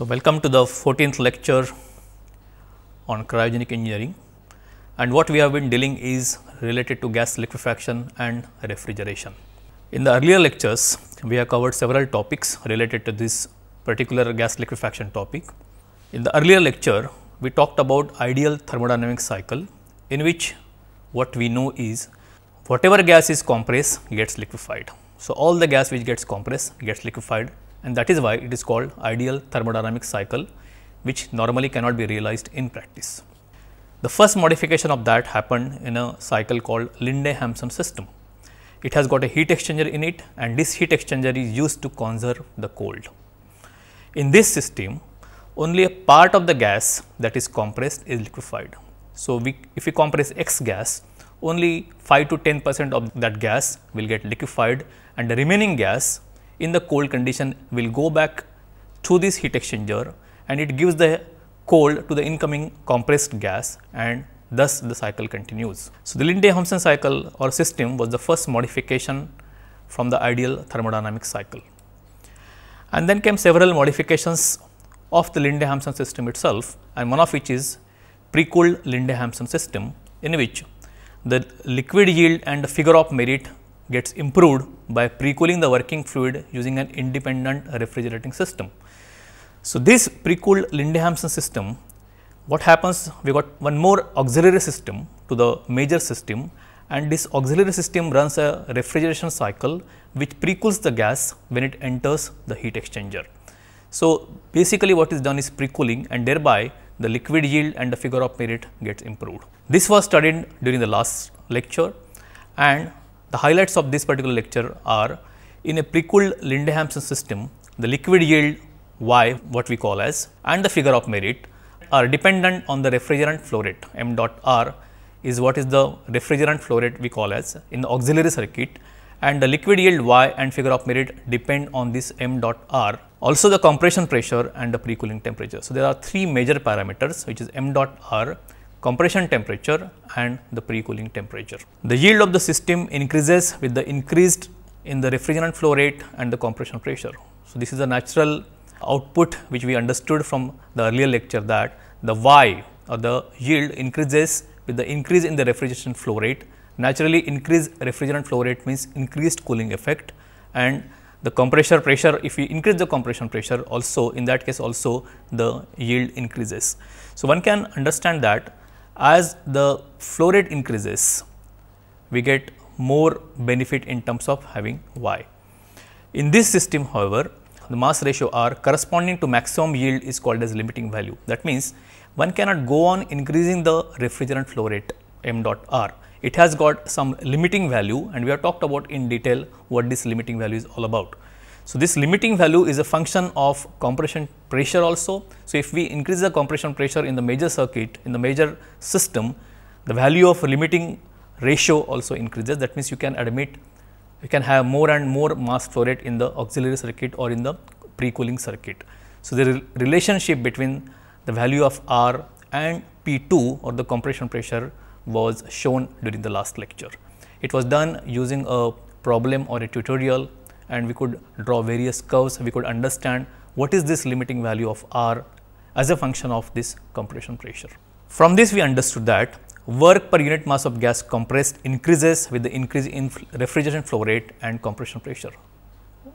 So, welcome to the 14th lecture on cryogenic engineering and what we have been dealing is related to gas liquefaction and refrigeration. In the earlier lectures, we have covered several topics related to this particular gas liquefaction topic. In the earlier lecture, we talked about ideal thermodynamic cycle in which what we know is whatever gas is compressed gets liquefied. So, all the gas which gets compressed gets liquefied and that is why it is called ideal thermodynamic cycle which normally cannot be realized in practice. The first modification of that happened in a cycle called Linde-Hampson system. It has got a heat exchanger in it and this heat exchanger is used to conserve the cold. In this system, only a part of the gas that is compressed is liquefied. So, we, if we compress x gas, only 5 to 10 percent of that gas will get liquefied and the remaining gas in the cold condition will go back to this heat exchanger and it gives the cold to the incoming compressed gas and thus the cycle continues. So, the Linde-Hampson cycle or system was the first modification from the ideal thermodynamic cycle. And then came several modifications of the Linde-Hampson system itself and one of which is pre-cooled Linde-Hampson system in which the liquid yield and the figure of merit gets improved by pre-cooling the working fluid using an independent refrigerating system. So, this pre-cooled Lindehamson system, what happens we got one more auxiliary system to the major system and this auxiliary system runs a refrigeration cycle which pre-cools the gas when it enters the heat exchanger. So, basically what is done is pre-cooling and thereby the liquid yield and the figure of merit gets improved. This was studied during the last lecture and the highlights of this particular lecture are in a pre-cooled Lindhamson system, the liquid yield y what we call as and the figure of merit are dependent on the refrigerant flow rate m dot r is what is the refrigerant flow rate we call as in the auxiliary circuit and the liquid yield y and figure of merit depend on this m dot r also the compression pressure and the pre-cooling temperature. So, there are three major parameters which is m dot r compression temperature and the pre-cooling temperature. The yield of the system increases with the increased in the refrigerant flow rate and the compression pressure. So, this is a natural output which we understood from the earlier lecture that the Y or the yield increases with the increase in the refrigeration flow rate. Naturally, increased refrigerant flow rate means increased cooling effect and the compressor pressure if we increase the compression pressure also in that case also the yield increases. So, one can understand that as the flow rate increases, we get more benefit in terms of having y. In this system however, the mass ratio r corresponding to maximum yield is called as limiting value. That means, one cannot go on increasing the refrigerant flow rate m dot r. It has got some limiting value and we have talked about in detail what this limiting value is all about. So, this limiting value is a function of compression pressure also. So, if we increase the compression pressure in the major circuit in the major system, the value of limiting ratio also increases that means, you can admit you can have more and more mass flow rate in the auxiliary circuit or in the pre-cooling circuit. So, the re relationship between the value of R and P2 or the compression pressure was shown during the last lecture. It was done using a problem or a tutorial and we could draw various curves. We could understand what is this limiting value of R as a function of this compression pressure. From this we understood that work per unit mass of gas compressed increases with the increase in refrigeration flow rate and compression pressure.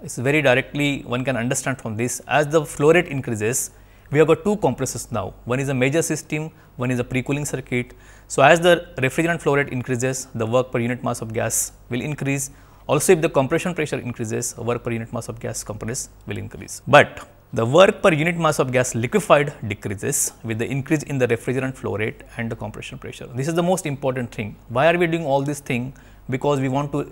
It is very directly one can understand from this as the flow rate increases we have got two compressors now one is a major system one is a pre-cooling circuit. So, as the refrigerant flow rate increases the work per unit mass of gas will increase also, if the compression pressure increases, work per unit mass of gas compressed will increase. But the work per unit mass of gas liquefied decreases with the increase in the refrigerant flow rate and the compression pressure. This is the most important thing. Why are we doing all this thing? Because we want to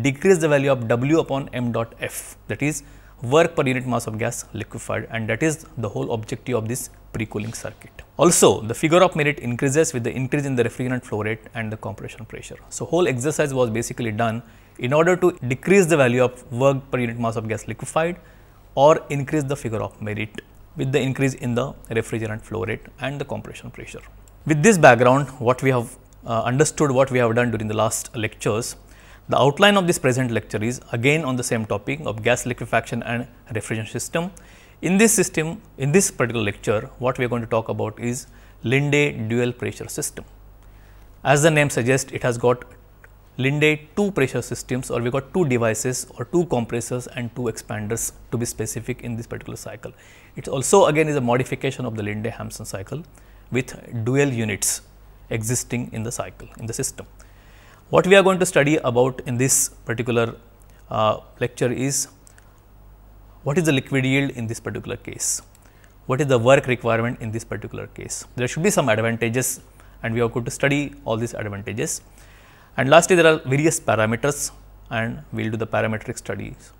decrease the value of W upon m dot f that is work per unit mass of gas liquefied and that is the whole objective of this pre-cooling circuit. Also, the figure of merit increases with the increase in the refrigerant flow rate and the compression pressure. So, whole exercise was basically done in order to decrease the value of work per unit mass of gas liquefied or increase the figure of merit with the increase in the refrigerant flow rate and the compression pressure. With this background, what we have uh, understood what we have done during the last lectures, the outline of this present lecture is again on the same topic of gas liquefaction and refrigerant system. In this system, in this particular lecture, what we are going to talk about is Linde dual pressure system. As the name suggests, it has got Linde two pressure systems or we got two devices or two compressors and two expanders to be specific in this particular cycle. It also again is a modification of the Linde-Hampson cycle with dual units existing in the cycle in the system. What we are going to study about in this particular uh, lecture is what is the liquid yield in this particular case, what is the work requirement in this particular case. There should be some advantages and we are going to study all these advantages. And lastly, there are various parameters and we will do the parametric studies.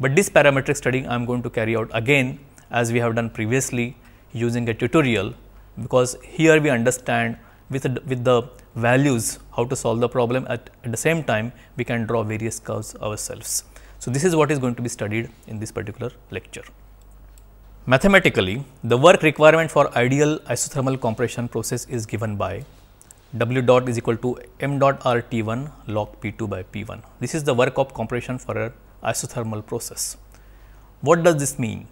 But this parametric study I am going to carry out again as we have done previously using a tutorial because here we understand with the, with the values how to solve the problem at, at the same time we can draw various curves ourselves. So, this is what is going to be studied in this particular lecture. Mathematically, the work requirement for ideal isothermal compression process is given by W dot is equal to m dot r T1 log P2 by P1. This is the work of compression for an isothermal process. What does this mean?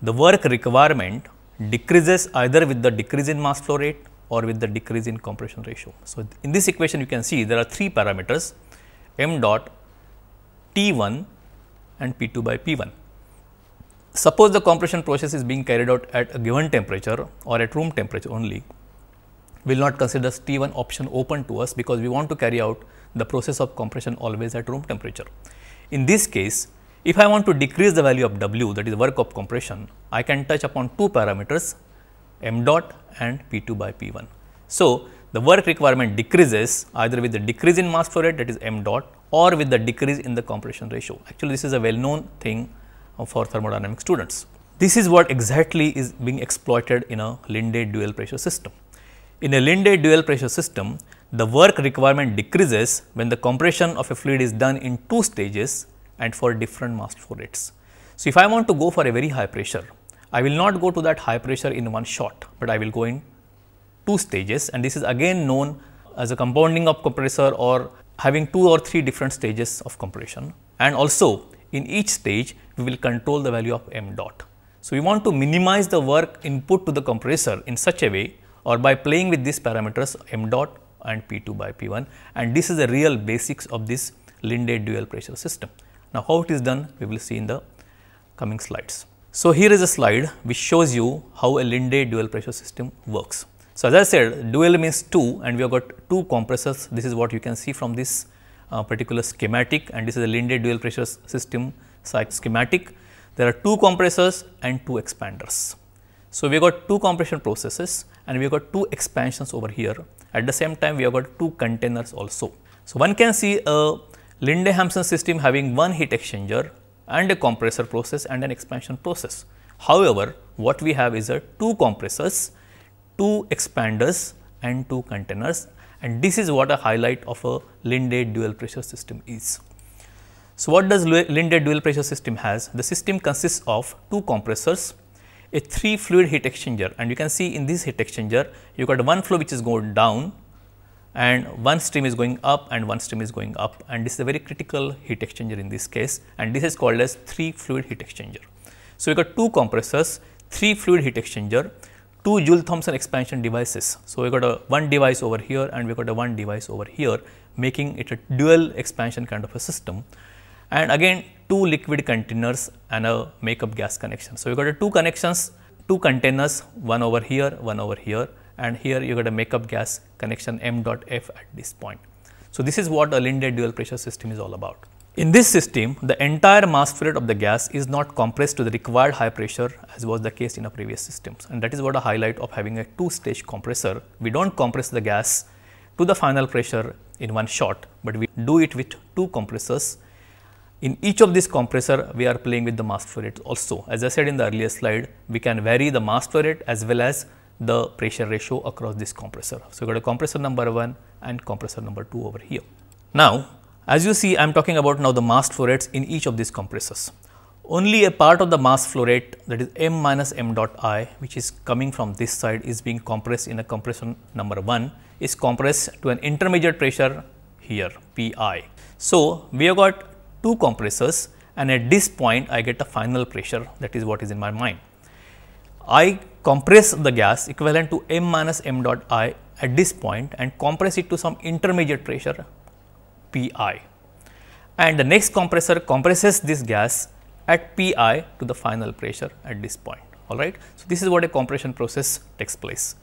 The work requirement decreases either with the decrease in mass flow rate or with the decrease in compression ratio. So, in this equation you can see there are three parameters m dot T1 and P2 by P1. Suppose the compression process is being carried out at a given temperature or at room temperature only, will not consider T1 option open to us because we want to carry out the process of compression always at room temperature. In this case, if I want to decrease the value of W that is work of compression, I can touch upon two parameters m dot and P2 by P1. So, the work requirement decreases either with the decrease in mass flow rate that is m dot or with the decrease in the compression ratio. Actually, this is a well known thing uh, for thermodynamic students. This is what exactly is being exploited in a Linde dual pressure system. In a Linde dual pressure system, the work requirement decreases when the compression of a fluid is done in two stages and for different mass flow rates. So, if I want to go for a very high pressure, I will not go to that high pressure in one shot, but I will go in two stages and this is again known as a compounding of compressor or having two or three different stages of compression and also in each stage we will control the value of m dot. So, we want to minimize the work input to the compressor in such a way or by playing with these parameters m dot and P2 by P1 and this is the real basics of this Linde dual pressure system. Now, how it is done we will see in the coming slides. So, here is a slide which shows you how a Linde dual pressure system works. So, as I said dual means 2 and we have got 2 compressors this is what you can see from this uh, particular schematic and this is a Linde dual pressure system schematic. There are 2 compressors and 2 expanders. So, we got two compression processes and we got two expansions over here. At the same time, we have got two containers also. So, one can see a Linde-Hampson system having one heat exchanger and a compressor process and an expansion process. However, what we have is a two compressors, two expanders and two containers and this is what a highlight of a Linde dual pressure system is. So, what does Linde dual pressure system has? The system consists of two compressors a three fluid heat exchanger and you can see in this heat exchanger you got one flow which is going down and one stream is going up and one stream is going up and this is a very critical heat exchanger in this case and this is called as three fluid heat exchanger. So, we got two compressors, three fluid heat exchanger, two Joule Thomson expansion devices. So, we got a one device over here and we got a one device over here making it a dual expansion kind of a system and again two liquid containers and a makeup gas connection. So, you got a two connections, two containers, one over here, one over here and here you got a makeup gas connection m dot f at this point. So, this is what a Linde dual pressure system is all about. In this system, the entire mass flow rate of the gas is not compressed to the required high pressure as was the case in our previous systems and that is what a highlight of having a two stage compressor. We do not compress the gas to the final pressure in one shot, but we do it with two compressors in each of these compressor, we are playing with the mass flow rate also. As I said in the earlier slide, we can vary the mass flow rate as well as the pressure ratio across this compressor. So, we got a compressor number 1 and compressor number 2 over here. Now, as you see, I am talking about now the mass flow rates in each of these compressors. Only a part of the mass flow rate that is m minus m dot i which is coming from this side is being compressed in a compression number 1 is compressed to an intermediate pressure here P i. So, we have got two compressors and at this point I get a final pressure that is what is in my mind. I compress the gas equivalent to m minus m dot i at this point and compress it to some intermediate pressure Pi and the next compressor compresses this gas at Pi to the final pressure at this point all right. So, this is what a compression process takes place.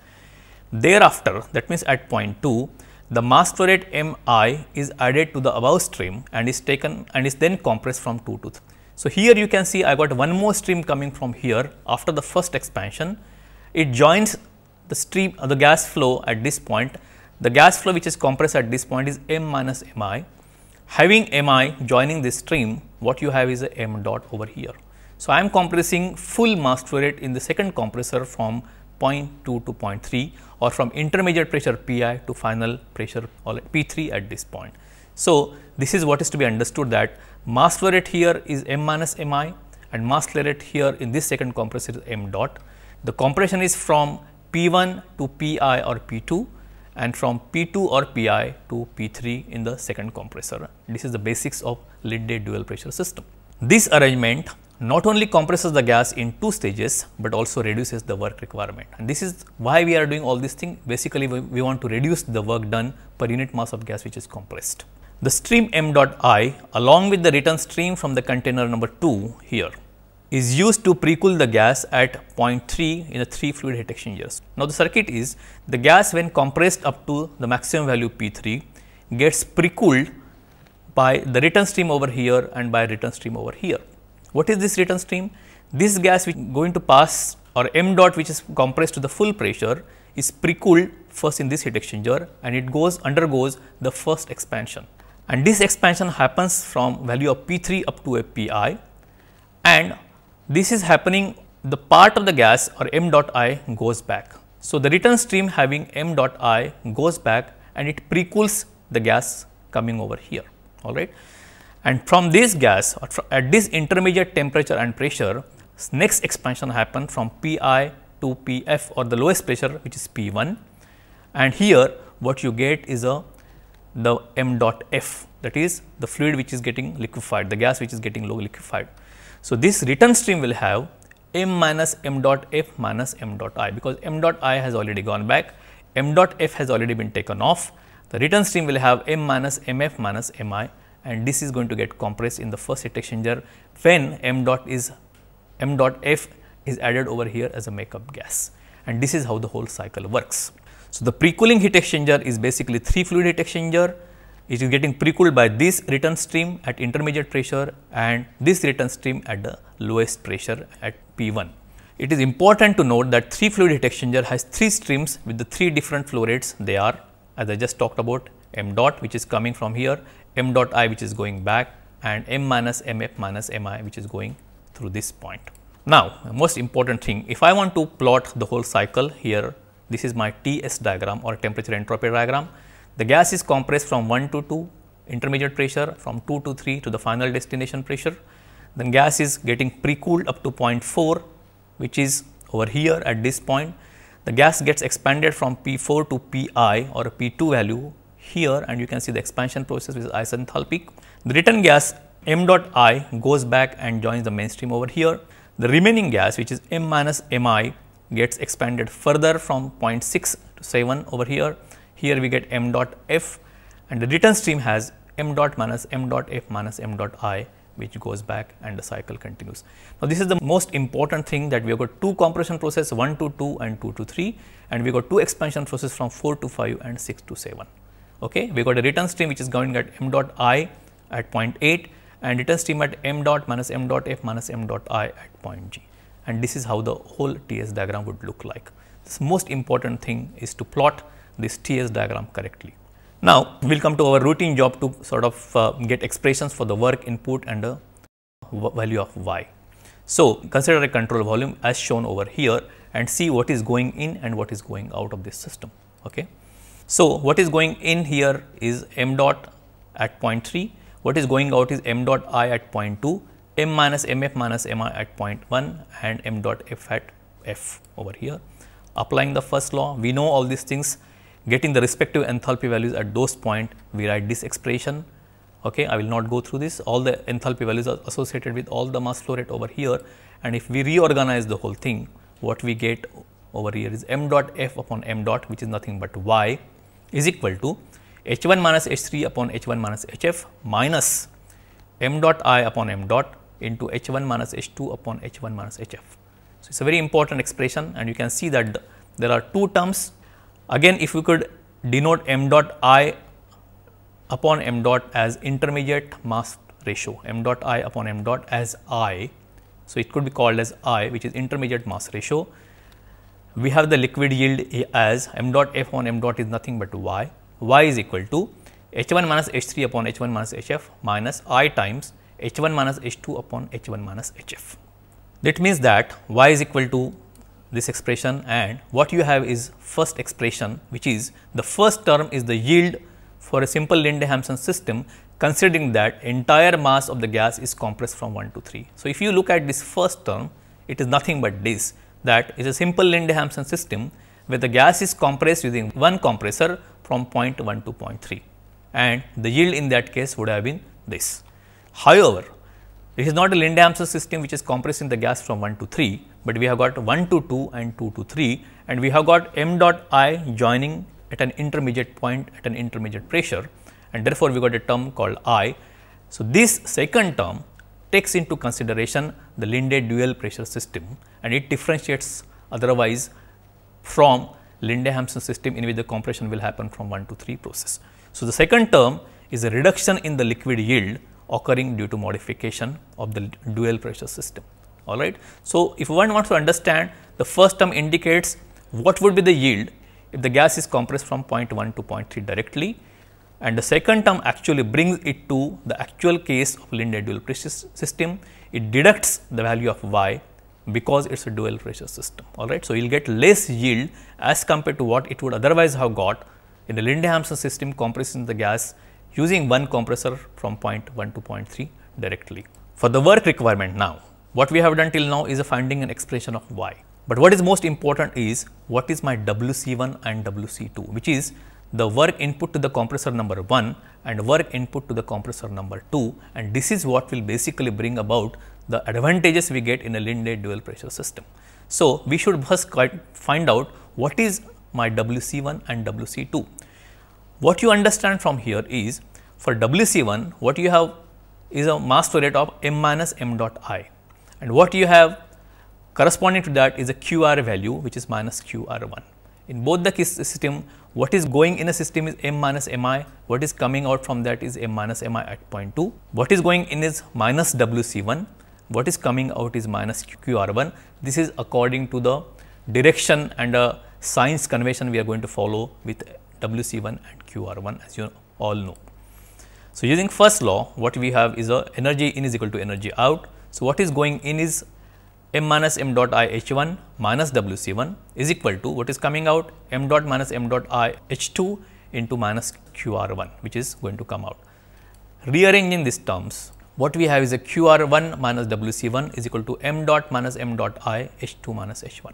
Thereafter that means at point 2 the mass flow rate Mi is added to the above stream and is taken and is then compressed from 2 to 3. So, here you can see I got one more stream coming from here after the first expansion. It joins the stream uh, the gas flow at this point. The gas flow which is compressed at this point is M minus Mi. Having Mi joining this stream, what you have is a M dot over here. So, I am compressing full mass flow rate in the second compressor from 0.2 to 0.3 or from intermediate pressure Pi to final pressure P3 at this point. So, this is what is to be understood that mass flow rate here is m minus mi and mass flow rate here in this second compressor is m dot. The compression is from P1 to Pi or P2 and from P2 or Pi to P3 in the second compressor. This is the basics of lid day dual pressure system. This arrangement not only compresses the gas in two stages, but also reduces the work requirement. And this is why we are doing all these things. Basically, we, we want to reduce the work done per unit mass of gas which is compressed. The stream m dot i along with the return stream from the container number 2 here is used to precool the gas at 0.3 in the 3 fluid heat exchangers. Now, the circuit is the gas when compressed up to the maximum value P3 gets precooled by the return stream over here and by return stream over here. What is this return stream? This gas which going to pass or m dot which is compressed to the full pressure is pre-cooled first in this heat exchanger and it goes undergoes the first expansion. And this expansion happens from value of P3 up to a Pi and this is happening the part of the gas or m dot i goes back. So, the return stream having m dot i goes back and it pre-cools the gas coming over here, all right. And from this gas at this intermediate temperature and pressure, next expansion happen from Pi to Pf or the lowest pressure which is P1. And here what you get is a the m dot f that is the fluid which is getting liquefied, the gas which is getting low liquefied. So, this return stream will have m minus m dot f minus m dot i because m dot i has already gone back, m dot f has already been taken off. The return stream will have m minus m f minus m i and this is going to get compressed in the first heat exchanger when m dot is m dot f is added over here as a makeup gas and this is how the whole cycle works. So, the pre-cooling heat exchanger is basically three fluid heat exchanger it is getting pre-cooled by this return stream at intermediate pressure and this return stream at the lowest pressure at P1. It is important to note that three fluid heat exchanger has three streams with the three different flow rates they are as I just talked about m dot which is coming from here, m dot i which is going back and m minus mf minus mi which is going through this point. Now, most important thing if I want to plot the whole cycle here this is my TS diagram or temperature entropy diagram. The gas is compressed from 1 to 2 intermediate pressure from 2 to 3 to the final destination pressure. Then gas is getting pre-cooled up to 0.4 which is over here at this point. The gas gets expanded from P4 to Pi or P2 value here and you can see the expansion process which is isenthalpic. The return gas m dot i goes back and joins the mainstream over here. The remaining gas which is m minus m i gets expanded further from 0.6 to 7 over here. Here we get m dot f and the return stream has m dot minus m dot f minus m dot i which goes back and the cycle continues. Now, this is the most important thing that we have got two compression process 1 to 2 and 2 to 3 and we got two expansion process from 4 to 5 and 6 to 7. Okay. We got a return stream which is going at m dot i at point 8 and return stream at m dot minus m dot f minus m dot i at point g. And this is how the whole TS diagram would look like. This most important thing is to plot this TS diagram correctly. Now, we will come to our routine job to sort of uh, get expressions for the work input and the value of y. So, consider a control volume as shown over here and see what is going in and what is going out of this system. Okay. So, what is going in here is m dot at point 3, what is going out is m dot i at point 2, m minus m f minus m i at point 1 and m dot f at f over here. Applying the first law, we know all these things, getting the respective enthalpy values at those point, we write this expression. Okay, I will not go through this, all the enthalpy values are associated with all the mass flow rate over here and if we reorganize the whole thing, what we get over here is m dot f upon m dot which is nothing but y is equal to H1 minus H3 upon H1 minus HF minus m dot i upon m dot into H1 minus H2 upon H1 minus HF. So, it is a very important expression and you can see that the, there are two terms. Again, if we could denote m dot i upon m dot as intermediate mass ratio m dot i upon m dot as i. So, it could be called as i which is intermediate mass ratio we have the liquid yield as m dot f on m dot is nothing but y, y is equal to h 1 minus h 3 upon h 1 minus h f minus i times h 1 minus h 2 upon h 1 minus h f. That means that y is equal to this expression and what you have is first expression which is the first term is the yield for a simple Linde-Hampson system considering that entire mass of the gas is compressed from 1 to 3. So, if you look at this first term it is nothing but this that is a simple Linde-Hampson system where the gas is compressed using one compressor from 0.1 to 0.3 and the yield in that case would have been this. However, it is not a Linde-Hampson system which is compressing the gas from 1 to 3, but we have got 1 to 2 and 2 to 3 and we have got m dot i joining at an intermediate point at an intermediate pressure and therefore, we got a term called i. So, this second term takes into consideration the Linde dual pressure system and it differentiates otherwise from Linde-Hampson system in which the compression will happen from 1 to 3 process. So, the second term is a reduction in the liquid yield occurring due to modification of the dual pressure system. All right. So, if one wants to understand the first term indicates what would be the yield if the gas is compressed from point 0.1 to point 0.3 directly and the second term actually brings it to the actual case of linear dual pressure system. It deducts the value of y because it is a dual pressure system alright. So, you will get less yield as compared to what it would otherwise have got in the Linde-Hampson system compressing the gas using one compressor from point 1 to point 3 directly. For the work requirement now, what we have done till now is a finding an expression of y. But what is most important is what is my WC1 and WC2 which is the work input to the compressor number 1 and work input to the compressor number 2 and this is what will basically bring about the advantages we get in a Linde dual pressure system. So, we should first find out what is my WC1 and WC2. What you understand from here is for WC1 what you have is a mass flow rate of m minus m dot i and what you have corresponding to that is a QR value which is minus QR1. In both the system what is going in a system is m minus mi. What is coming out from that is m minus mi at point 2. What is going in is minus wc1. What is coming out is minus qr1. This is according to the direction and a science convention we are going to follow with wc1 and qr1 as you all know. So, using first law what we have is a energy in is equal to energy out. So, what is going in is m minus m dot i h 1 minus w c 1 is equal to what is coming out m dot minus m dot i h 2 into minus q r 1 which is going to come out. Rearranging these terms what we have is a q r 1 minus w c 1 is equal to m dot minus m dot i h 2 minus h 1.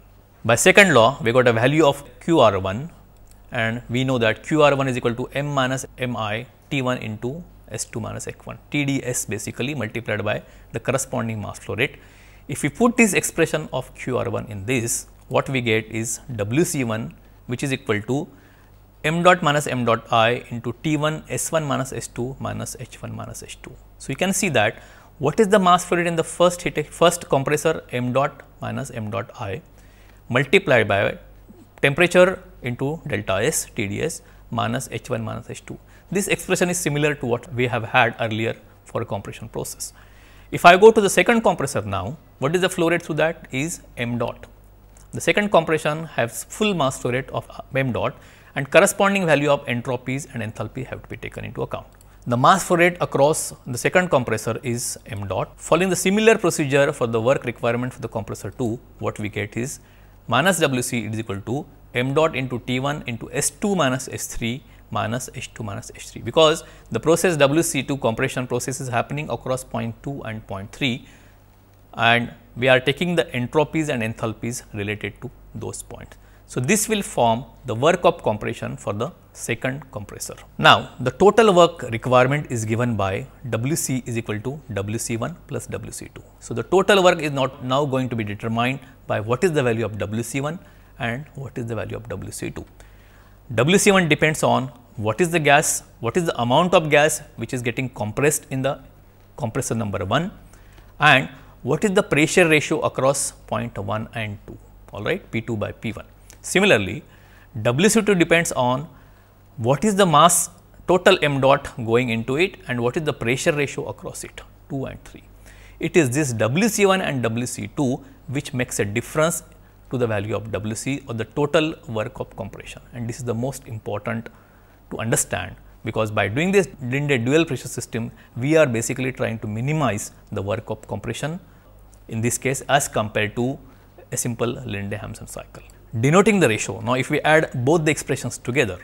By second law we got a value of q r 1 and we know that q r 1 is equal to m minus m i t 1 into S2 minus X1, TDS basically multiplied by the corresponding mass flow rate if we put this expression of QR1 in this, what we get is WC1 which is equal to m dot minus m dot i into T1 S1 minus S2 minus H1 minus H2. So, you can see that what is the mass flow rate in the first heat first compressor m dot minus m dot i multiplied by temperature into delta S TDS minus H1 minus H2. This expression is similar to what we have had earlier for a compression process. If I go to the second compressor now, what is the flow rate through that is m dot. The second compression has full mass flow rate of uh, m dot and corresponding value of entropies and enthalpy have to be taken into account. The mass flow rate across the second compressor is m dot. Following the similar procedure for the work requirement for the compressor 2, what we get is minus W c is equal to m dot into T1 into S2 minus S3 minus H2 minus H3 because the process WC2 compression process is happening across point 2 and point 3 and we are taking the entropies and enthalpies related to those points. So, this will form the work of compression for the second compressor. Now, the total work requirement is given by WC is equal to WC1 plus WC2. So, the total work is not now going to be determined by what is the value of WC1 and what is the value of WC2. WC1 depends on what is the gas, what is the amount of gas which is getting compressed in the compressor number 1 and what is the pressure ratio across point 1 and 2 all right P2 by P1. Similarly, WC2 depends on what is the mass total m dot going into it and what is the pressure ratio across it 2 and 3. It is this WC1 and WC2 which makes a difference to the value of WC or the total work of compression. And this is the most important to understand because by doing this in a dual pressure system, we are basically trying to minimize the work of compression in this case as compared to a simple Linde-Hampson cycle. Denoting the ratio, now if we add both the expressions together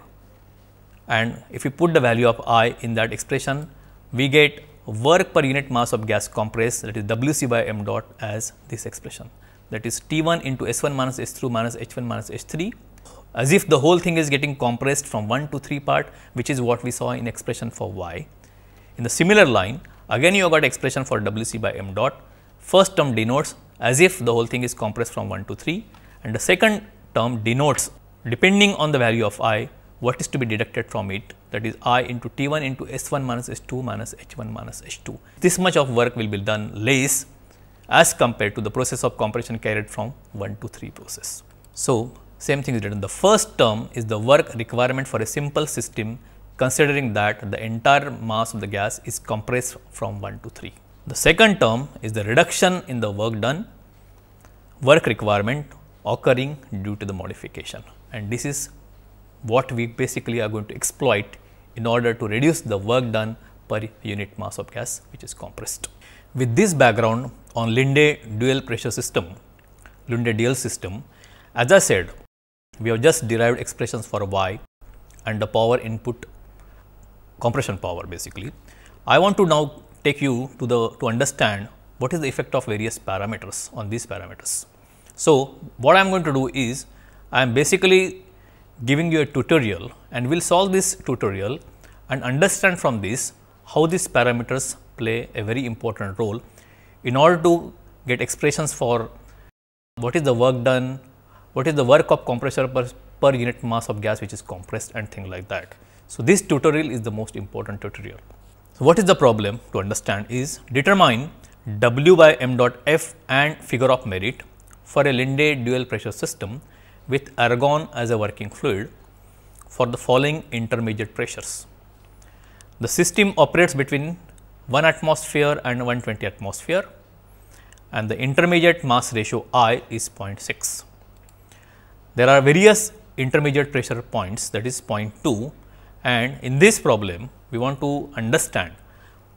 and if we put the value of I in that expression, we get work per unit mass of gas compressed that is WC by m dot as this expression that is T1 into S1 minus S2 minus H1 minus H3 as if the whole thing is getting compressed from 1 to 3 part which is what we saw in expression for y. In the similar line again you have got expression for Wc by m dot. First term denotes as if the whole thing is compressed from 1 to 3 and the second term denotes depending on the value of i what is to be deducted from it that is i into T1 into S1 minus S2 minus H1 minus H2. This much of work will be done less as compared to the process of compression carried from 1 to 3 process. So, same thing is written. The first term is the work requirement for a simple system considering that the entire mass of the gas is compressed from 1 to 3. The second term is the reduction in the work done work requirement occurring due to the modification and this is what we basically are going to exploit in order to reduce the work done per unit mass of gas which is compressed. With this background, on Linde dual pressure system, Linde dual system, as I said, we have just derived expressions for y and the power input compression power basically. I want to now take you to the to understand what is the effect of various parameters on these parameters. So, what I am going to do is I am basically giving you a tutorial and we will solve this tutorial and understand from this how these parameters play a very important role in order to get expressions for what is the work done, what is the work of compressor per, per unit mass of gas which is compressed and things like that. So, this tutorial is the most important tutorial. So, what is the problem to understand is determine W by m dot f and figure of merit for a Linde dual pressure system with argon as a working fluid for the following intermediate pressures. The system operates between 1 atmosphere and 120 atmosphere and the intermediate mass ratio I is 0.6. There are various intermediate pressure points that is 0.2 and in this problem we want to understand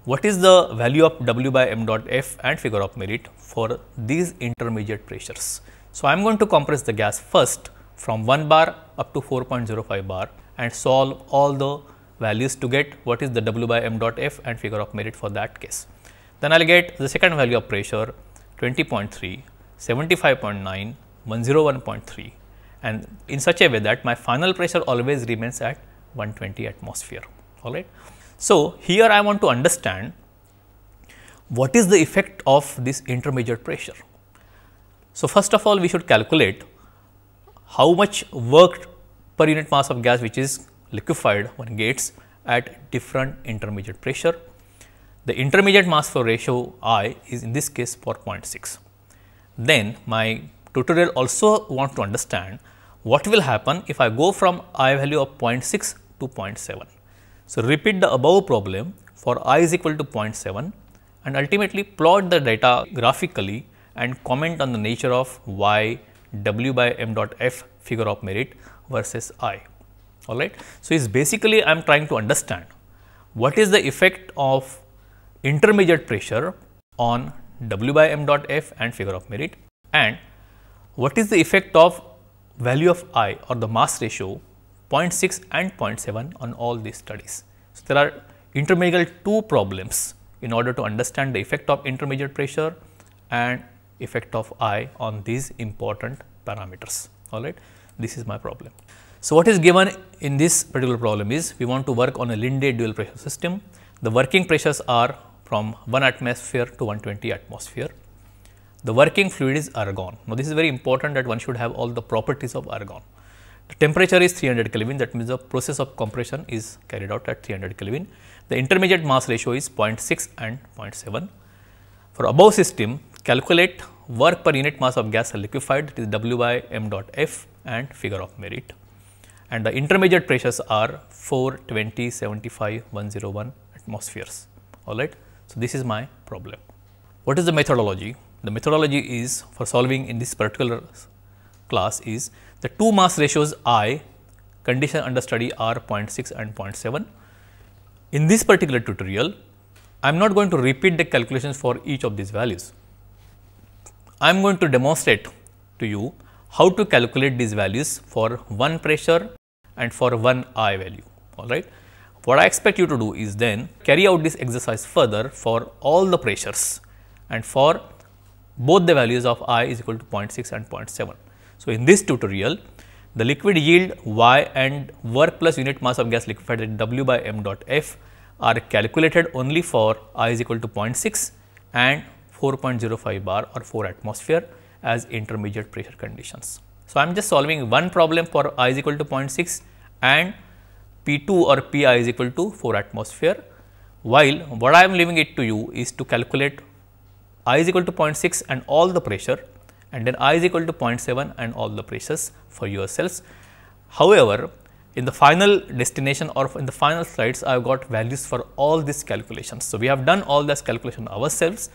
what is the value of W by m dot F and figure of merit for these intermediate pressures. So, I am going to compress the gas first from 1 bar up to 4.05 bar and solve all the values to get what is the W by m dot f and figure of merit for that case. Then I will get the second value of pressure 20.3, 75.9, 101.3 and in such a way that my final pressure always remains at 120 atmosphere. All right. So, here I want to understand what is the effect of this intermediate pressure. So, first of all we should calculate how much work per unit mass of gas which is liquefied one gets at different intermediate pressure. The intermediate mass flow ratio I is in this case 4.6. Then my tutorial also want to understand what will happen if I go from I value of 0.6 to 0.7. So, repeat the above problem for I is equal to 0.7 and ultimately plot the data graphically and comment on the nature of Y W by m dot f figure of merit versus I all right. So, it is basically I am trying to understand what is the effect of intermediate pressure on W by m dot f and figure of merit and what is the effect of value of i or the mass ratio 0.6 and 0.7 on all these studies. So, there are intermediate two problems in order to understand the effect of intermediate pressure and effect of i on these important parameters all right this is my problem so, what is given in this particular problem is we want to work on a Linde dual pressure system. The working pressures are from 1 atmosphere to 120 atmosphere. The working fluid is argon. Now, this is very important that one should have all the properties of argon. The temperature is 300 Kelvin that means the process of compression is carried out at 300 Kelvin. The intermediate mass ratio is 0.6 and 0.7. For above system calculate work per unit mass of gas liquefied that is W by m dot f and figure of merit and the intermediate pressures are 420, 75, 101 atmospheres. All right. So, this is my problem. What is the methodology? The methodology is for solving in this particular class is the two mass ratios I condition under study are 0.6 and 0.7. In this particular tutorial, I am not going to repeat the calculations for each of these values. I am going to demonstrate to you how to calculate these values for one pressure and for one I value, alright. What I expect you to do is then carry out this exercise further for all the pressures and for both the values of I is equal to 0.6 and 0.7. So, in this tutorial, the liquid yield Y and work plus unit mass of gas liquefied at W by m dot F are calculated only for I is equal to 0.6 and 4.05 bar or 4 atmosphere as intermediate pressure conditions. So, I am just solving one problem for i is equal to 0.6 and P2 or Pi is equal to 4 atmosphere, while what I am leaving it to you is to calculate i is equal to 0.6 and all the pressure and then i is equal to 0.7 and all the pressures for yourselves. However, in the final destination or in the final slides, I have got values for all these calculations. So, we have done all this calculation ourselves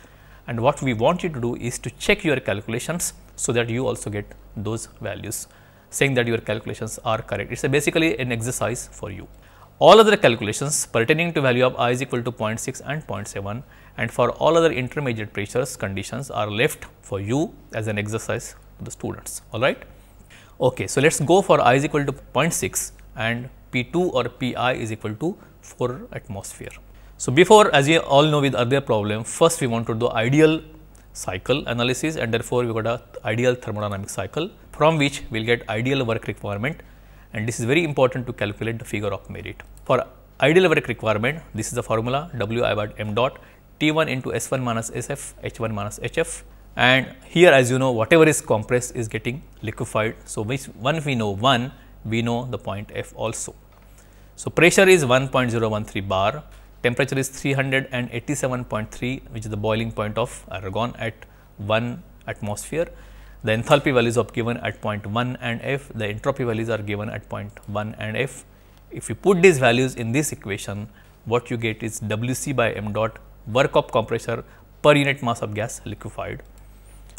and what we want you to do is to check your calculations so that you also get those values saying that your calculations are correct. It is basically an exercise for you. All other calculations pertaining to value of i is equal to 0.6 and 0.7 and for all other intermediate pressures conditions are left for you as an exercise to the students, alright. Okay, so, let us go for i is equal to 0.6 and P2 or Pi is equal to 4 atmosphere. So, before as you all know with earlier problem, first we want to do ideal cycle analysis and therefore, we got a ideal thermodynamic cycle from which we will get ideal work requirement and this is very important to calculate the figure of merit. For ideal work requirement, this is the formula W I by m dot T 1 into S 1 minus S f H 1 minus H f and here as you know whatever is compressed is getting liquefied. So, which once we know 1, we know the point f also. So, pressure is 1.013 bar Temperature is 387.3 which is the boiling point of argon at 1 atmosphere. The enthalpy values are given at point 1 and f, the entropy values are given at point 1 and f. If you put these values in this equation, what you get is Wc by m dot work of compressor per unit mass of gas liquefied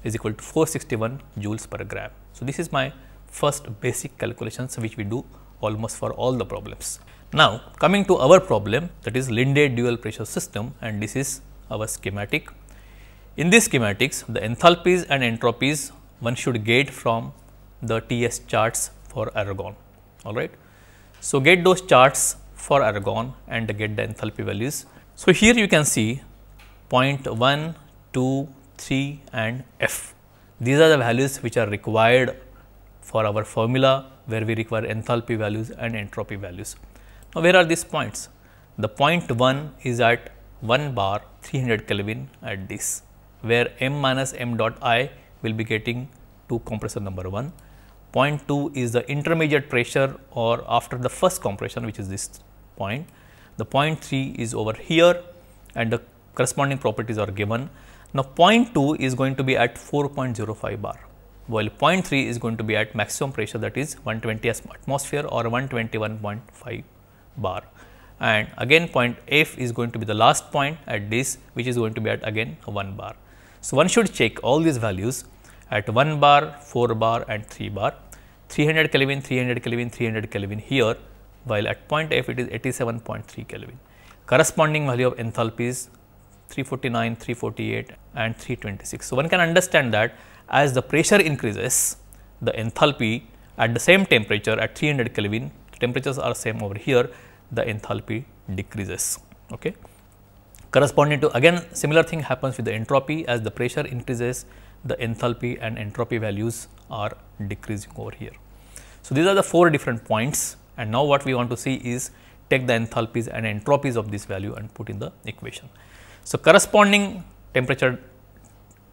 is equal to 461 joules per gram. So, this is my first basic calculations which we do almost for all the problems. Now, coming to our problem that is Linde dual pressure system and this is our schematic. In these schematics, the enthalpies and entropies one should get from the TS charts for argon, all right. So, get those charts for argon and get the enthalpy values. So, here you can see 0.1, 2, 3 and F. These are the values which are required for our formula where we require enthalpy values and entropy values. Now, where are these points? The point 1 is at 1 bar 300 Kelvin at this, where m minus m dot i will be getting to compressor number 1. Point 2 is the intermediate pressure or after the first compression which is this point. The point 3 is over here and the corresponding properties are given. Now, point 2 is going to be at 4.05 bar, while point 3 is going to be at maximum pressure that is 120 atmosphere or 121.5 bar and again point F is going to be the last point at this which is going to be at again 1 bar. So, one should check all these values at 1 bar, 4 bar and 3 bar, 300 Kelvin, 300 Kelvin, 300 Kelvin here while at point F it is 87.3 Kelvin. Corresponding value of enthalpy is 349, 348 and 326. So, one can understand that as the pressure increases the enthalpy at the same temperature at 300 Kelvin temperatures are same over here, the enthalpy decreases. Okay. Corresponding to again similar thing happens with the entropy as the pressure increases, the enthalpy and entropy values are decreasing over here. So, these are the four different points and now what we want to see is take the enthalpies and entropies of this value and put in the equation. So, corresponding temperature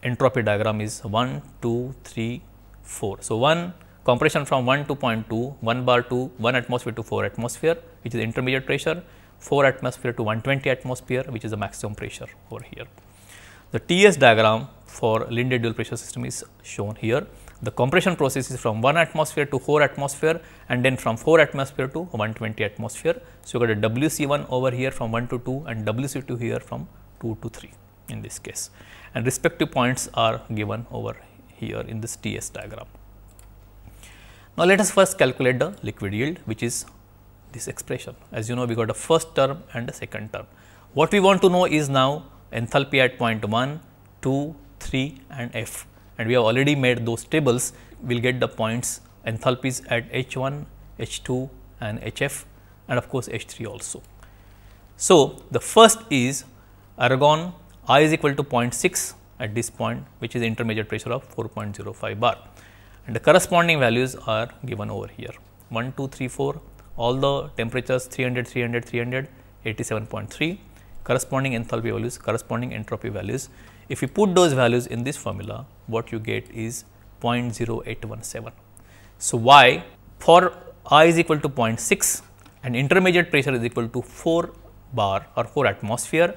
entropy diagram is 1, 2, 3, 4. So, 1, compression from 1 to 0.2, 1 bar to 1 atmosphere to 4 atmosphere, which is intermediate pressure, 4 atmosphere to 120 atmosphere, which is the maximum pressure over here. The TS diagram for Linde dual pressure system is shown here. The compression process is from 1 atmosphere to 4 atmosphere and then from 4 atmosphere to 120 atmosphere. So, you got a WC1 over here from 1 to 2 and WC2 here from 2 to 3 in this case and respective points are given over here in this TS diagram. Now, let us first calculate the liquid yield which is this expression. As you know, we got a first term and a second term. What we want to know is now enthalpy at point 1, 2, 3 and F and we have already made those tables. We will get the points enthalpies at H1, H2 and HF and of course, H3 also. So, the first is argon I is equal to 0.6 at this point which is intermediate pressure of 4.05 bar and the corresponding values are given over here 1, 2, 3, 4 all the temperatures 300, 300, 300 87.3 corresponding enthalpy values corresponding entropy values. If you put those values in this formula what you get is 0.0817. So, y for r is equal to 0.6 and intermediate pressure is equal to 4 bar or 4 atmosphere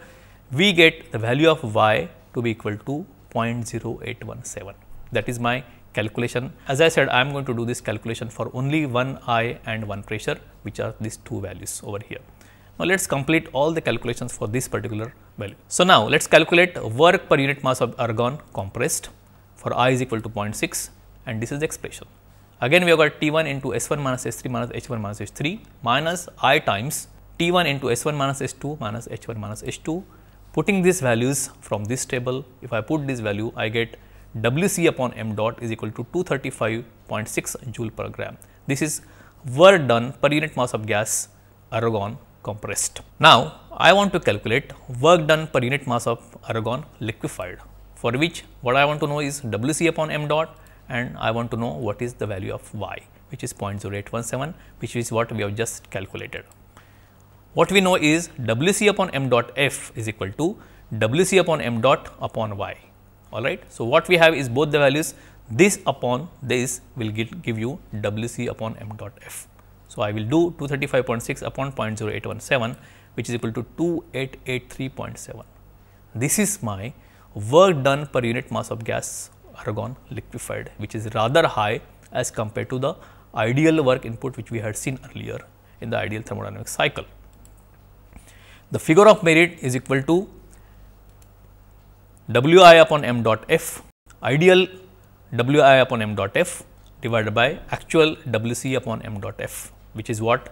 we get the value of y to be equal to 0.0817 that is my calculation. As I said, I am going to do this calculation for only one I and one pressure, which are these two values over here. Now, let us complete all the calculations for this particular value. So, now let us calculate work per unit mass of argon compressed for I is equal to 0.6 and this is the expression. Again, we have got T1 into S1 minus S3 minus H1 minus H3 minus I times T1 into S1 minus S2 minus H1 minus H2. Putting these values from this table, if I put this value, I get Wc upon m dot is equal to 235.6 joule per gram. This is work done per unit mass of gas argon compressed. Now, I want to calculate work done per unit mass of argon liquefied for which what I want to know is Wc upon m dot and I want to know what is the value of y which is 0.0817 which is what we have just calculated. What we know is Wc upon m dot f is equal to Wc upon m dot upon y all right. So, what we have is both the values this upon this will get, give you WC upon m dot f. So, I will do 235.6 upon 0.0817 which is equal to 2883.7. This is my work done per unit mass of gas argon liquefied which is rather high as compared to the ideal work input which we had seen earlier in the ideal thermodynamic cycle. The figure of merit is equal to wi upon m dot f ideal wi upon m dot f divided by actual wc upon m dot f which is what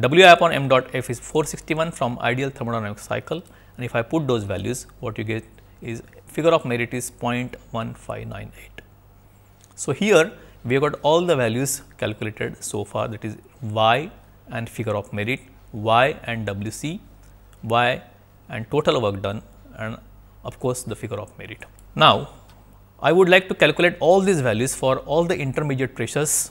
wi upon m dot f is 461 from ideal thermodynamic cycle and if I put those values what you get is figure of merit is 0.1598. So, here we have got all the values calculated so far that is y and figure of merit, y and wc, y and total work done and of course, the figure of merit. Now, I would like to calculate all these values for all the intermediate pressures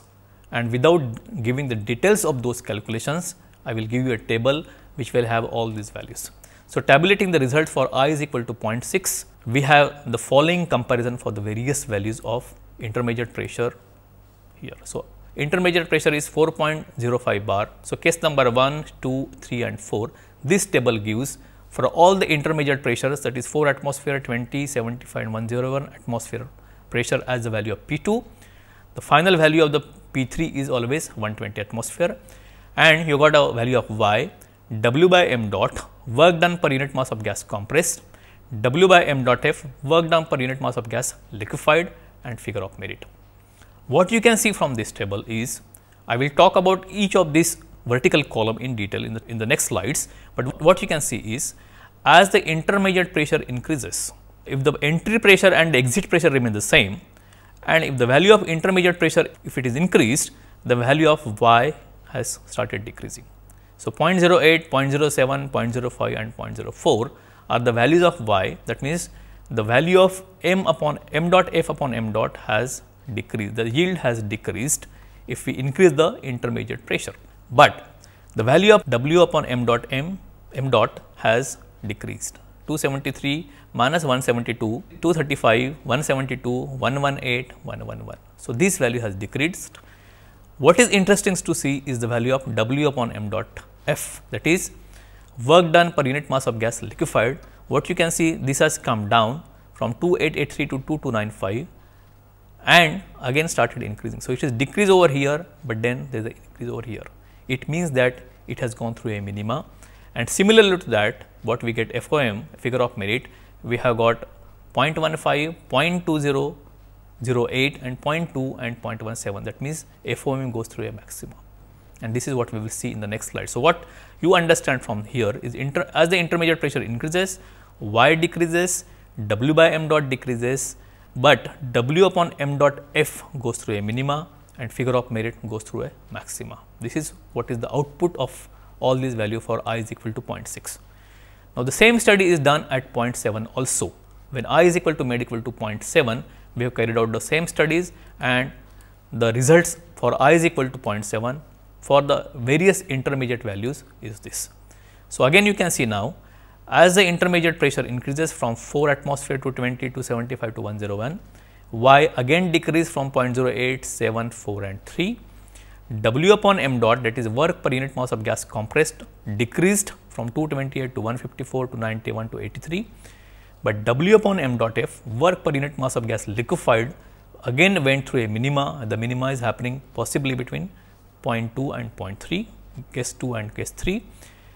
and without giving the details of those calculations, I will give you a table which will have all these values. So, tabulating the result for i is equal to 0.6, we have the following comparison for the various values of intermediate pressure here. So, intermediate pressure is 4.05 bar. So, case number 1, 2, 3 and 4. This table gives for all the intermediate pressures that is 4 atmosphere, 20, 75 and 101 atmosphere pressure as the value of P2. The final value of the P3 is always 120 atmosphere and you got a value of Y W by m dot work done per unit mass of gas compressed, W by m dot f work done per unit mass of gas liquefied and figure of merit. What you can see from this table is I will talk about each of these vertical column in detail in the, in the next slides, but what you can see is as the intermediate pressure increases, if the entry pressure and exit pressure remain the same and if the value of intermediate pressure if it is increased, the value of y has started decreasing. So, 0.08, 0.07, 0.05 and 0.04 are the values of y that means the value of m upon m dot f upon m dot has decreased, the yield has decreased if we increase the intermediate pressure but the value of W upon m dot m, m dot has decreased. 273 minus 172, 235, 172, 118, 111. So, this value has decreased. What is interesting to see is the value of W upon m dot f that is work done per unit mass of gas liquefied. What you can see this has come down from 2883 to 2295 and again started increasing. So, it is decrease over here, but then there is an increase over here it means that it has gone through a minima and similarly to that what we get FOM figure of merit we have got 0.15, 0.20, 0.08 and 0.2 and 0.17 that means FOM goes through a maximum and this is what we will see in the next slide. So, what you understand from here is as the intermediate pressure increases y decreases w by m dot decreases, but w upon m dot f goes through a minima and figure of merit goes through a maxima. This is what is the output of all these value for i is equal to 0.6. Now, the same study is done at 0.7 also. When i is equal to med equal to 0.7, we have carried out the same studies and the results for i is equal to 0.7 for the various intermediate values is this. So, again you can see now as the intermediate pressure increases from 4 atmosphere to 20 to 75 to 101, y again decrease from 0.08, 7, 4 and 3. W upon m dot that is work per unit mass of gas compressed decreased from 228 to 154 to 91 to 83, but W upon m dot f work per unit mass of gas liquefied again went through a minima, the minima is happening possibly between 0.2 and 0.3, case 2 and case 3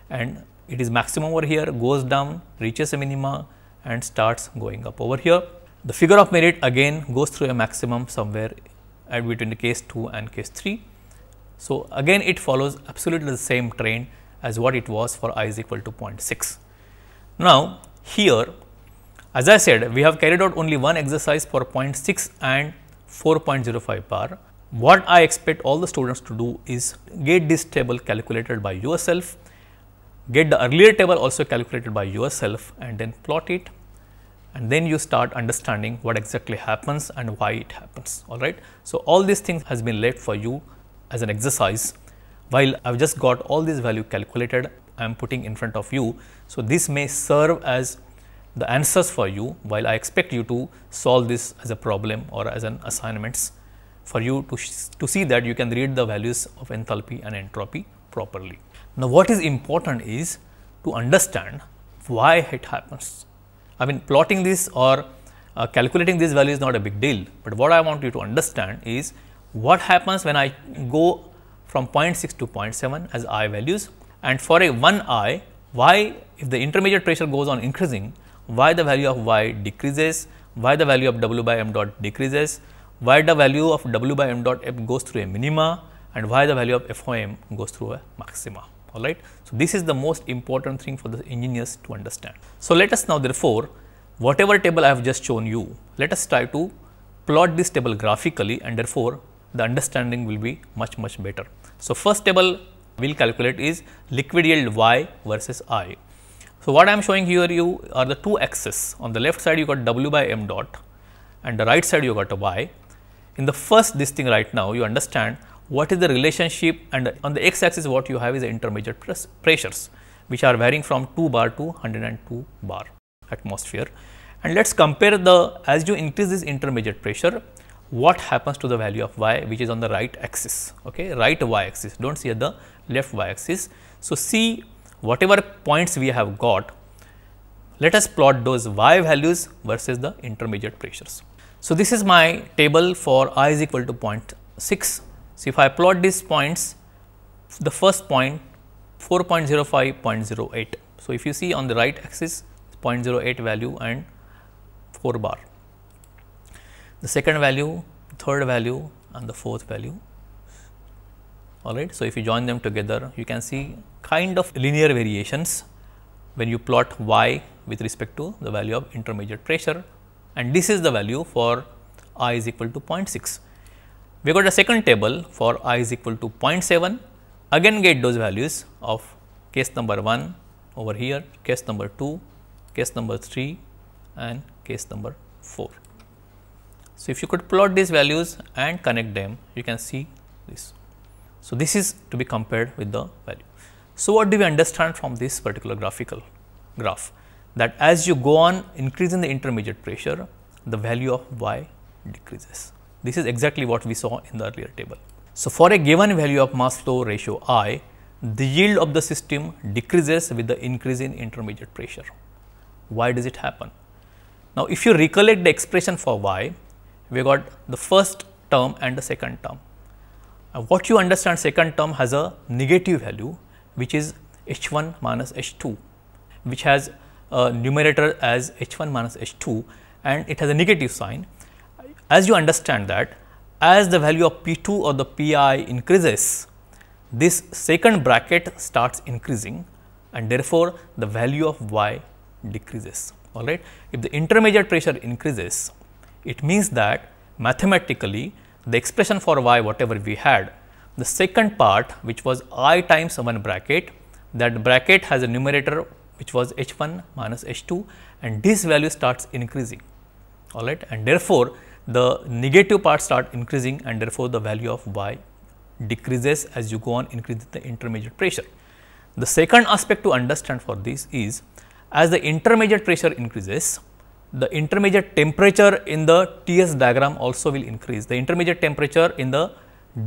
and it is maximum over here goes down reaches a minima and starts going up over here. The figure of merit again goes through a maximum somewhere between the case 2 and case 3. So, again it follows absolutely the same trend as what it was for i is equal to 0.6. Now, here as I said we have carried out only one exercise for 0.6 and 4.05 bar. What I expect all the students to do is get this table calculated by yourself, get the earlier table also calculated by yourself and then plot it and then you start understanding what exactly happens and why it happens all right so all these things has been laid for you as an exercise while i've just got all these value calculated i'm putting in front of you so this may serve as the answers for you while i expect you to solve this as a problem or as an assignments for you to, to see that you can read the values of enthalpy and entropy properly now what is important is to understand why it happens I mean plotting this or uh, calculating this value is not a big deal, but what I want you to understand is what happens when I go from 0.6 to 0.7 as i values and for a 1 i, why if the intermediate pressure goes on increasing, why the value of y decreases, why the value of w by m dot decreases, why the value of w by m dot f goes through a minima and why the value of f o m goes through a maxima alright. So, this is the most important thing for the engineers to understand. So, let us now therefore, whatever table I have just shown you, let us try to plot this table graphically and therefore, the understanding will be much much better. So, first table we will calculate is liquid yield y versus i. So, what I am showing here you are the two axes on the left side you got w by m dot and the right side you got a y. In the first this thing right now you understand what is the relationship and on the x axis what you have is intermediate press pressures which are varying from 2 bar to 102 bar atmosphere. And let us compare the as you increase this intermediate pressure what happens to the value of y which is on the right axis okay right y axis do not see at the left y axis. So, see whatever points we have got let us plot those y values versus the intermediate pressures. So, this is my table for i is equal to 0.6 so, if I plot these points, the first point 4.05, 0.08. So, if you see on the right axis 0.08 value and 4 bar, the second value, third value and the fourth value. Alright. So, if you join them together, you can see kind of linear variations when you plot y with respect to the value of intermediate pressure and this is the value for i is equal to 0.6. We got a second table for i is equal to 0.7, again get those values of case number 1 over here, case number 2, case number 3 and case number 4. So, if you could plot these values and connect them, you can see this. So, this is to be compared with the value. So, what do we understand from this particular graphical graph? That as you go on increasing the intermediate pressure, the value of y decreases. This is exactly what we saw in the earlier table. So, for a given value of mass flow ratio i, the yield of the system decreases with the increase in intermediate pressure. Why does it happen? Now, if you recollect the expression for y, we got the first term and the second term. what you understand second term has a negative value which is h 1 minus h 2 which has a numerator as h 1 minus h 2 and it has a negative sign as you understand that as the value of P2 or the Pi increases, this second bracket starts increasing and therefore, the value of y decreases all right. If the intermediate pressure increases, it means that mathematically the expression for y whatever we had, the second part which was i times 1 bracket that bracket has a numerator which was h 1 minus h 2 and this value starts increasing all right and therefore, the negative part start increasing and therefore, the value of y decreases as you go on increasing the intermediate pressure. The second aspect to understand for this is as the intermediate pressure increases, the intermediate temperature in the TS diagram also will increase. The intermediate temperature in the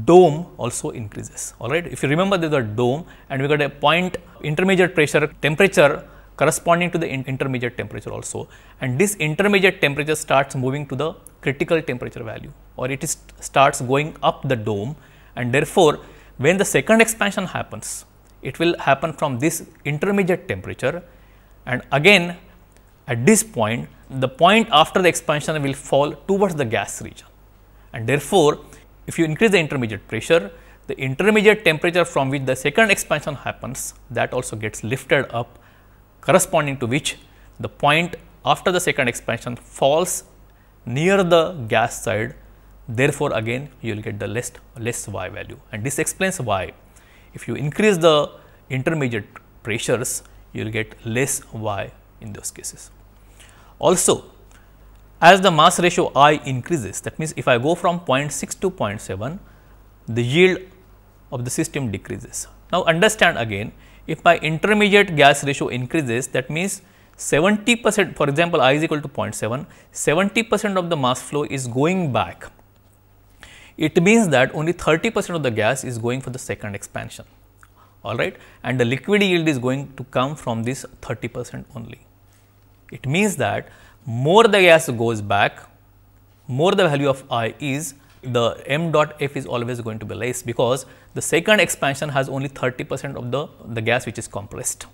dome also increases, all right. If you remember there is a dome and we got a point intermediate pressure temperature corresponding to the in intermediate temperature also and this intermediate temperature starts moving to the critical temperature value or it starts going up the dome and therefore, when the second expansion happens, it will happen from this intermediate temperature and again at this point, the point after the expansion will fall towards the gas region and therefore, if you increase the intermediate pressure, the intermediate temperature from which the second expansion happens that also gets lifted up corresponding to which the point after the second expansion falls near the gas side therefore again you will get the less less y value and this explains why if you increase the intermediate pressures you will get less y in those cases also as the mass ratio i increases that means if i go from 0.6 to 0.7 the yield of the system decreases now understand again if my intermediate gas ratio increases that means 70 percent for example, I is equal to 0.7, 70 percent of the mass flow is going back. It means that only 30 percent of the gas is going for the second expansion all right and the liquid yield is going to come from this 30 percent only. It means that more the gas goes back, more the value of I is the m dot f is always going to be less because the second expansion has only 30 percent of the, the gas which is compressed.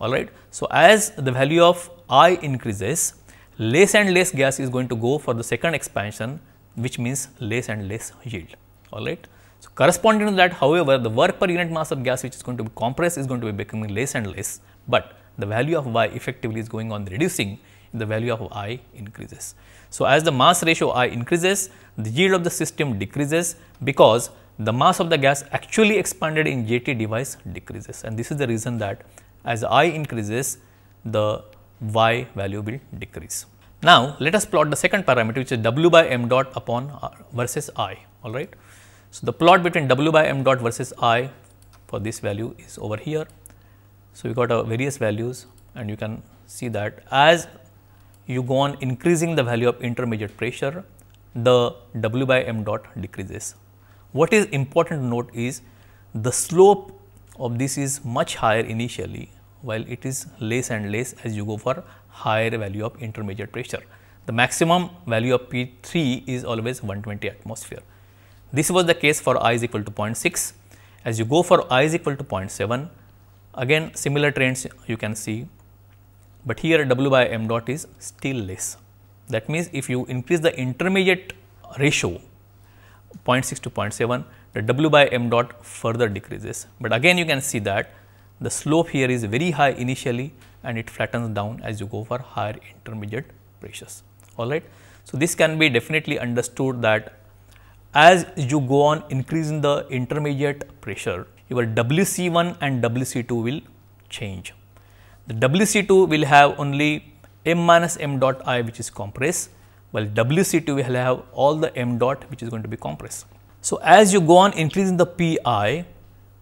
All right. So, as the value of i increases, less and less gas is going to go for the second expansion, which means less and less yield. All right. So, corresponding to that, however, the work per unit mass of gas which is going to be compressed is going to be becoming less and less, but the value of y effectively is going on reducing the value of i increases. So, as the mass ratio i increases, the yield of the system decreases because the mass of the gas actually expanded in JT device decreases and this is the reason that as i increases, the y value will decrease. Now, let us plot the second parameter which is w by m dot upon r versus i all right. So, the plot between w by m dot versus i for this value is over here. So, we got various values and you can see that as you go on increasing the value of intermediate pressure, the W by m dot decreases. What is important to note is the slope of this is much higher initially while it is less and less as you go for higher value of intermediate pressure. The maximum value of P 3 is always 120 atmosphere. This was the case for i is equal to 0.6. As you go for i is equal to 0.7, again similar trends you can see but here W by m dot is still less. That means, if you increase the intermediate ratio 0.6 to 0.7, the W by m dot further decreases. But again you can see that the slope here is very high initially and it flattens down as you go for higher intermediate pressures. All right. So, this can be definitely understood that as you go on increasing the intermediate pressure, your WC1 and WC2 will change. The WC2 will have only m minus m dot i which is compressed, while WC2 will have all the m dot which is going to be compressed. So, as you go on increasing the Pi,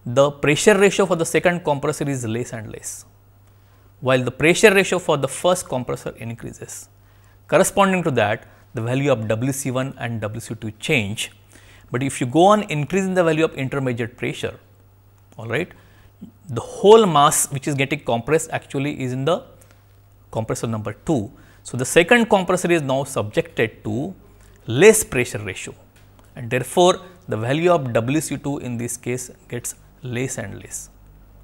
the pressure ratio for the second compressor is less and less, while the pressure ratio for the first compressor increases. Corresponding to that, the value of WC1 and WC2 change, but if you go on increasing the value of intermediate pressure, all right, the whole mass which is getting compressed actually is in the compressor number 2. So, the second compressor is now subjected to less pressure ratio and therefore, the value of WC2 in this case gets less and less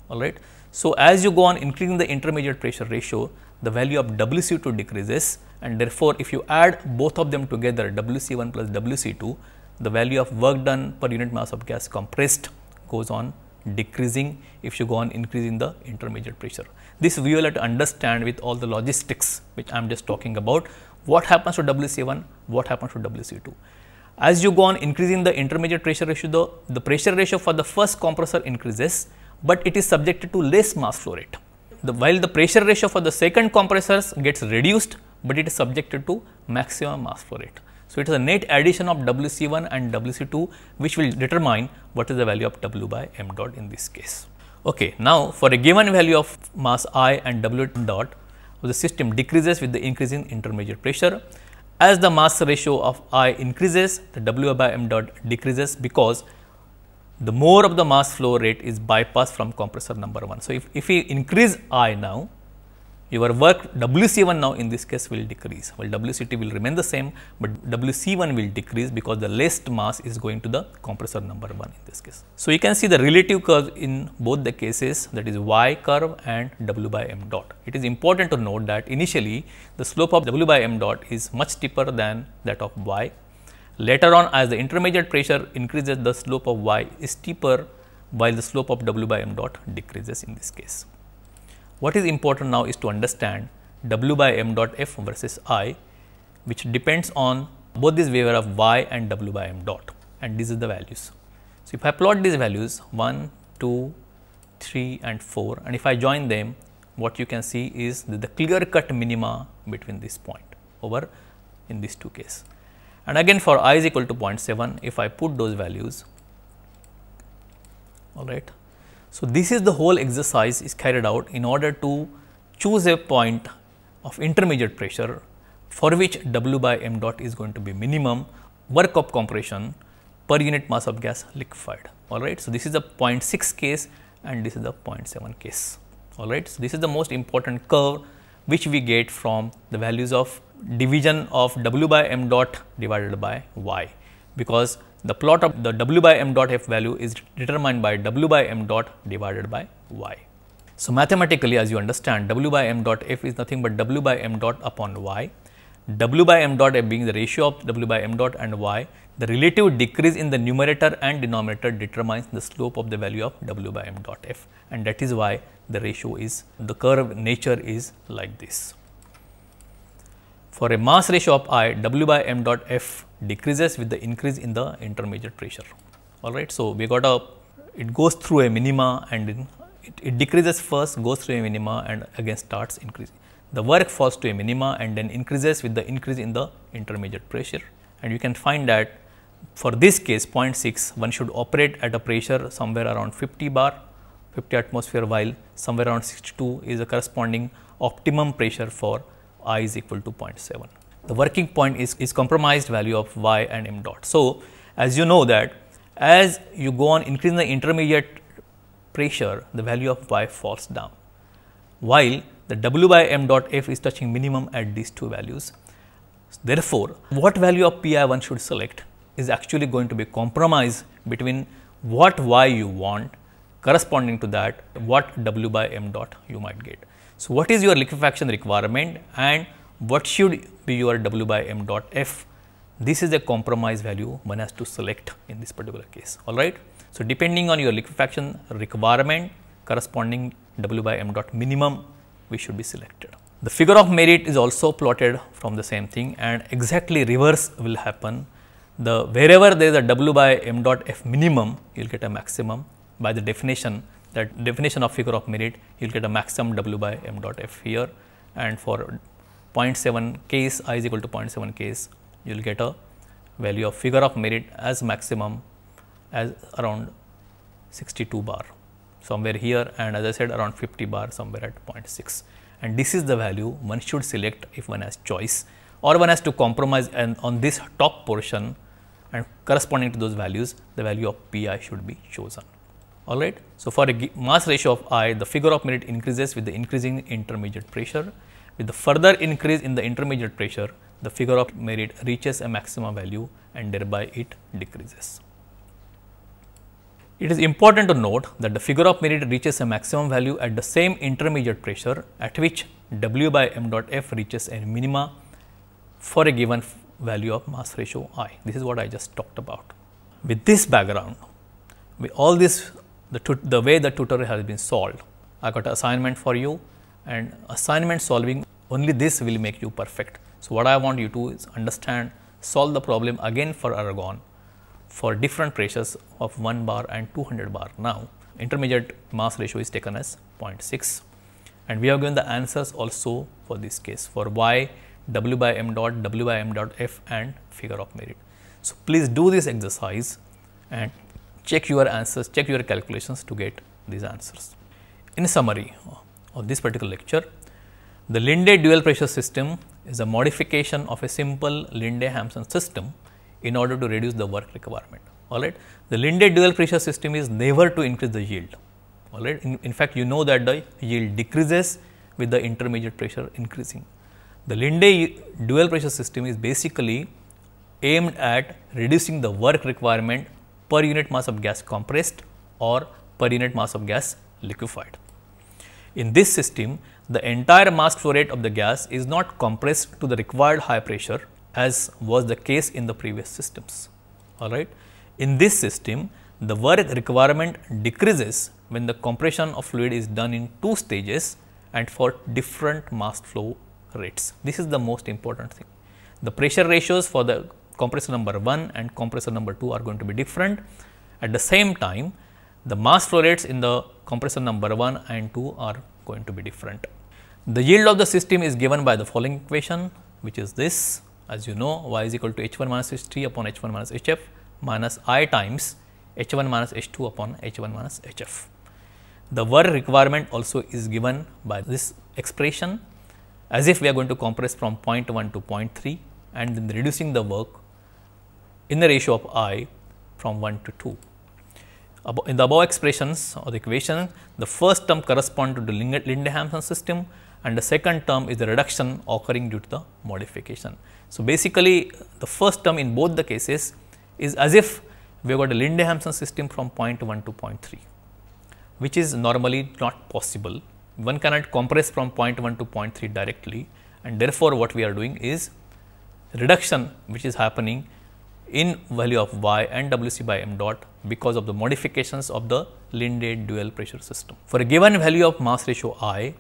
all right. So, as you go on increasing the intermediate pressure ratio the value of WC2 decreases and therefore, if you add both of them together WC1 plus WC2 the value of work done per unit mass of gas compressed goes on decreasing if you go on increasing the intermediate pressure. This we will have to understand with all the logistics which I am just talking about what happens to WC1, what happens to WC2. As you go on increasing the intermediate pressure ratio though, the pressure ratio for the first compressor increases, but it is subjected to less mass flow rate. The, while the pressure ratio for the second compressors gets reduced, but it is subjected to maximum mass flow rate. So, it is a net addition of WC1 and WC2 which will determine what is the value of W by m dot in this case. Okay, now, for a given value of mass i and W dot, the system decreases with the increasing intermediate pressure. As the mass ratio of i increases, the W by m dot decreases because the more of the mass flow rate is bypassed from compressor number 1. So, if, if we increase i now, your work WC1 now in this case will decrease, while WcT will remain the same, but WC1 will decrease because the least mass is going to the compressor number 1 in this case. So, you can see the relative curve in both the cases that is Y curve and W by m dot. It is important to note that initially the slope of W by m dot is much steeper than that of Y. Later on as the intermediate pressure increases the slope of Y is steeper while the slope of W by m dot decreases in this case. What is important now is to understand W by m dot f versus i, which depends on both this waiver of y and W by m dot and these are the values. So, if I plot these values 1, 2, 3 and 4 and if I join them what you can see is the clear cut minima between this point over in these two cases. And again for i is equal to 0.7 if I put those values all right so, this is the whole exercise is carried out in order to choose a point of intermediate pressure for which W by m dot is going to be minimum work of compression per unit mass of gas liquefied all right. So, this is the 0.6 case and this is the 0.7 case all right. So, this is the most important curve which we get from the values of division of W by m dot divided by y because the plot of the w by m dot f value is determined by w by m dot divided by y. So, mathematically as you understand w by m dot f is nothing but w by m dot upon y, w by m dot f being the ratio of w by m dot and y, the relative decrease in the numerator and denominator determines the slope of the value of w by m dot f and that is why the ratio is the curve nature is like this. For a mass ratio of i, w by m dot f decreases with the increase in the intermediate pressure. All right. So, we got a it goes through a minima and in, it, it decreases first goes through a minima and again starts increasing. The work falls to a minima and then increases with the increase in the intermediate pressure and you can find that for this case 0.6 one should operate at a pressure somewhere around 50 bar 50 atmosphere while somewhere around 62 is a corresponding optimum pressure for i is equal to 0.7 the working point is, is compromised value of y and m dot. So, as you know that as you go on increasing the intermediate pressure, the value of y falls down, while the w by m dot f is touching minimum at these two values. Therefore, what value of pi one should select is actually going to be compromise between what y you want corresponding to that what w by m dot you might get. So, what is your liquefaction requirement and what should be your W by m dot f. This is a compromise value one has to select in this particular case, all right. So, depending on your liquefaction requirement corresponding W by m dot minimum we should be selected. The figure of merit is also plotted from the same thing and exactly reverse will happen. The wherever there is a W by m dot f minimum you will get a maximum by the definition that definition of figure of merit you will get a maximum W by m dot f here and for 0.7 case i is equal to 0.7 case you will get a value of figure of merit as maximum as around 62 bar somewhere here and as I said around 50 bar somewhere at 0.6 and this is the value one should select if one has choice or one has to compromise and on this top portion and corresponding to those values the value of pi should be chosen all right so for a mass ratio of i the figure of merit increases with the increasing intermediate pressure with the further increase in the intermediate pressure, the figure of merit reaches a maximum value and thereby it decreases. It is important to note that the figure of merit reaches a maximum value at the same intermediate pressure at which W by m dot f reaches a minima for a given value of mass ratio i. This is what I just talked about. With this background, with all this the, the way the tutorial has been solved, I got an assignment for you and assignment solving only this will make you perfect. So, what I want you to is understand solve the problem again for argon for different pressures of 1 bar and 200 bar. Now, intermediate mass ratio is taken as 0.6 and we have given the answers also for this case for y w by m dot w by m dot f and figure of merit. So, please do this exercise and check your answers, check your calculations to get these answers. In summary, of this particular lecture. The Linde dual pressure system is a modification of a simple Linde-Hampson system in order to reduce the work requirement. All right. The Linde dual pressure system is never to increase the yield. All right. In, in fact, you know that the yield decreases with the intermediate pressure increasing. The Linde dual pressure system is basically aimed at reducing the work requirement per unit mass of gas compressed or per unit mass of gas liquefied. In this system, the entire mass flow rate of the gas is not compressed to the required high pressure as was the case in the previous systems. All right. In this system, the work requirement decreases when the compression of fluid is done in two stages and for different mass flow rates. This is the most important thing. The pressure ratios for the compressor number 1 and compressor number 2 are going to be different. At the same time, the mass flow rates in the compressor number 1 and 2 are going to be different. The yield of the system is given by the following equation which is this as you know y is equal to h 1 minus h 3 upon h 1 minus h f minus i times h 1 minus h 2 upon h 1 minus h f. The work requirement also is given by this expression as if we are going to compress from 0.1 to 0.3 and then reducing the work in the ratio of i from 1 to 2 in the above expressions or the equation, the first term corresponds to the linde system and the second term is the reduction occurring due to the modification. So, basically the first term in both the cases is as if we have got a linde system from point 1 to point 3, which is normally not possible. One cannot compress from point 1 to point 3 directly and therefore, what we are doing is reduction which is happening in value of y and Wc by m dot because of the modifications of the Linde dual pressure system. For a given value of mass ratio i,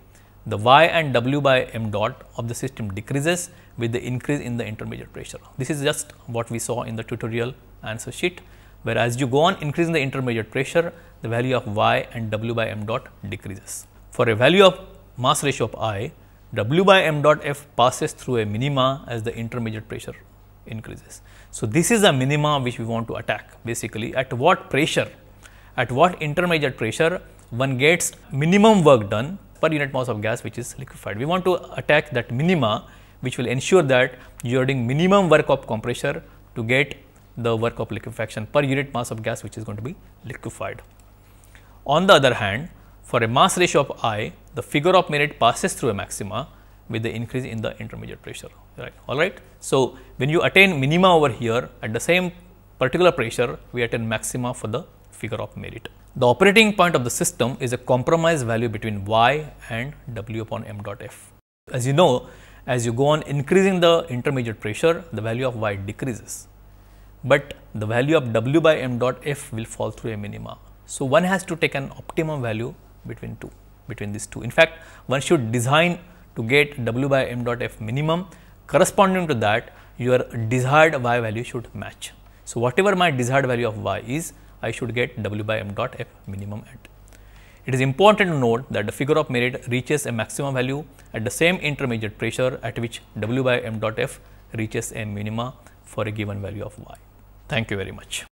the y and W by m dot of the system decreases with the increase in the intermediate pressure. This is just what we saw in the tutorial answer sheet, where as you go on increasing the intermediate pressure, the value of y and W by m dot decreases. For a value of mass ratio of i, W by m dot f passes through a minima as the intermediate pressure increases. So, this is the minima which we want to attack basically at what pressure, at what intermediate pressure one gets minimum work done per unit mass of gas which is liquefied. We want to attack that minima which will ensure that you are doing minimum work of compressor to get the work of liquefaction per unit mass of gas which is going to be liquefied. On the other hand, for a mass ratio of i, the figure of merit passes through a maxima with the increase in the intermediate pressure right all right so when you attain minima over here at the same particular pressure we attain maxima for the figure of merit the operating point of the system is a compromise value between y and w upon m dot f as you know as you go on increasing the intermediate pressure the value of y decreases but the value of w by m dot f will fall through a minima so one has to take an optimum value between two between these two in fact one should design to get w by m dot f minimum Corresponding to that, your desired y value should match. So, whatever my desired value of y is, I should get w by m dot f minimum at. It is important to note that the figure of merit reaches a maximum value at the same intermediate pressure at which w by m dot f reaches a minima for a given value of y. Thank you very much.